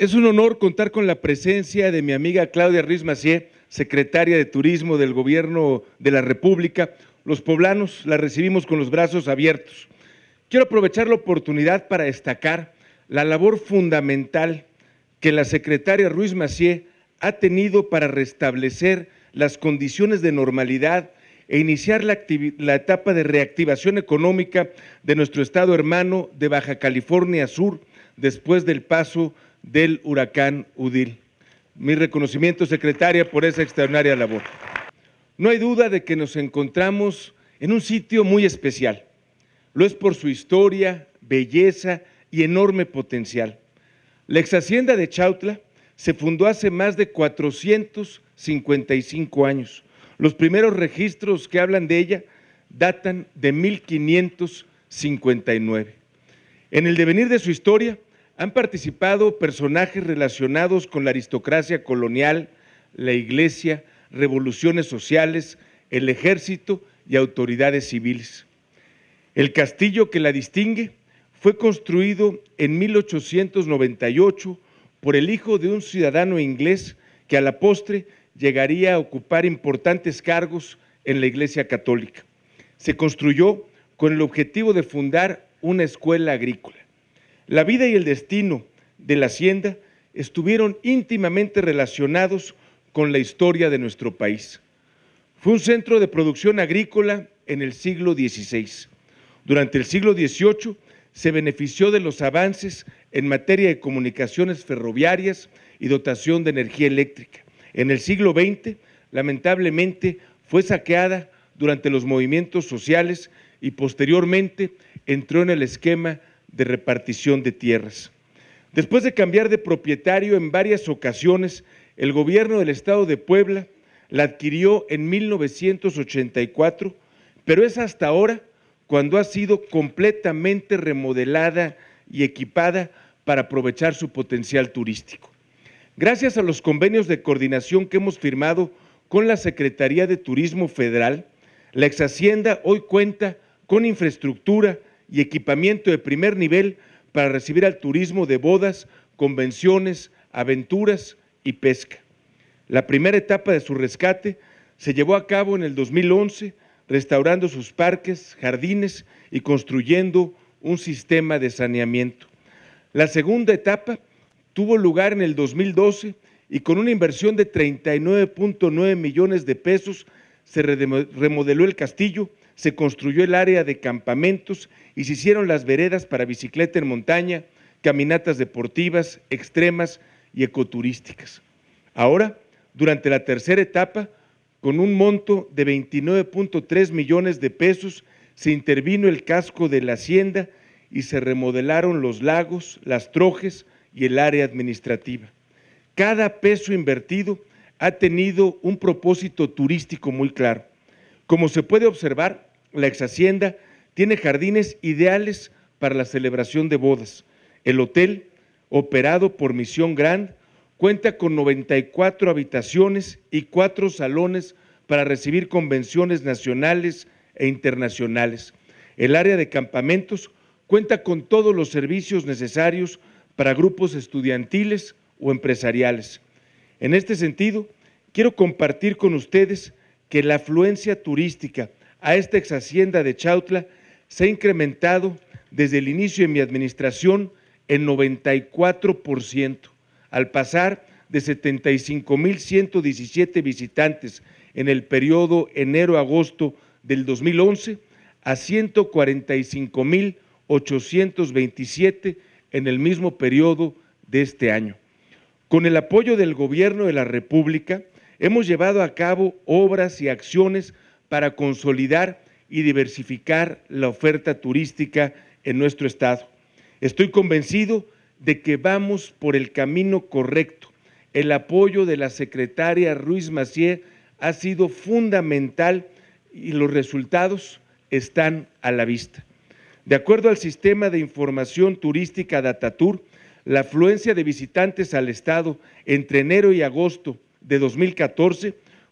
Es un honor contar con la presencia de mi amiga Claudia Ruiz Macié, secretaria de Turismo del Gobierno de la República. Los poblanos la recibimos con los brazos abiertos. Quiero aprovechar la oportunidad para destacar la labor fundamental que la secretaria Ruiz Macié ha tenido para restablecer las condiciones de normalidad e iniciar la, la, etapa de reactivación económica de nuestro estado hermano de Baja California Sur después del paso del huracán Udil. Mi reconocimiento, secretaria, por esa extraordinaria labor. No hay duda de que nos encontramos en un sitio muy especial. Lo es por su historia, belleza y enorme potencial. La ex hacienda de Chautla se fundó hace más de 455 años. Los primeros registros que hablan de ella datan de 1559. En el devenir de su historia, han participado personajes relacionados con la aristocracia colonial, la iglesia, revoluciones sociales, el ejército y autoridades civiles. El castillo que la distingue fue construido en 1898 por el hijo de un ciudadano inglés que a la postre llegaría a ocupar importantes cargos en la Iglesia Católica. Se construyó con el objetivo de fundar una escuela agrícola. La vida y el destino de la hacienda estuvieron íntimamente relacionados con la historia de nuestro país. Fue un centro de producción agrícola en el siglo XVI. Durante el siglo XVIII se benefició de los avances en materia de comunicaciones ferroviarias y dotación de energía eléctrica. En el siglo XX, lamentablemente, fue saqueada durante los movimientos sociales y posteriormente entró en el esquema de repartición de tierras. Después de cambiar de propietario en varias ocasiones, el gobierno del Estado de Puebla la adquirió en 1984, pero es hasta ahora cuando ha sido completamente remodelada y equipada para aprovechar su potencial turístico. Gracias a los convenios de coordinación que hemos firmado con la Secretaría de Turismo Federal, la Exhacienda hoy cuenta con infraestructura, y equipamiento de primer nivel para recibir al turismo de bodas, convenciones, aventuras y pesca. La primera etapa de su rescate se llevó a cabo en el 2011, restaurando sus parques, jardines y construyendo un sistema de saneamiento. La segunda etapa tuvo lugar en el 2012 y con una inversión de 39.9 millones de pesos se remodeló el castillo se construyó el área de campamentos y se hicieron las veredas para bicicleta en montaña, caminatas deportivas, extremas y ecoturísticas. Ahora, durante la tercera etapa, con un monto de 29.3 millones de pesos, se intervino el casco de la hacienda y se remodelaron los lagos, las trojes y el área administrativa. Cada peso invertido ha tenido un propósito turístico muy claro. Como se puede observar, la exhacienda tiene jardines ideales para la celebración de bodas. El hotel, operado por Misión Grand, cuenta con 94 habitaciones y cuatro salones para recibir convenciones nacionales e internacionales. El área de campamentos cuenta con todos los servicios necesarios para grupos estudiantiles o empresariales. En este sentido, quiero compartir con ustedes que la afluencia turística a esta ex hacienda de Chautla se ha incrementado desde el inicio de mi administración en 94%, al pasar de 75.117 visitantes en el periodo enero-agosto del 2011 a 145.827 en el mismo periodo de este año. Con el apoyo del Gobierno de la República, hemos llevado a cabo obras y acciones para consolidar y diversificar la oferta turística en nuestro estado. Estoy convencido de que vamos por el camino correcto. El apoyo de la secretaria Ruiz Macié ha sido fundamental y los resultados están a la vista. De acuerdo al sistema de información turística Datatur, la afluencia de visitantes al Estado entre enero y agosto de 2014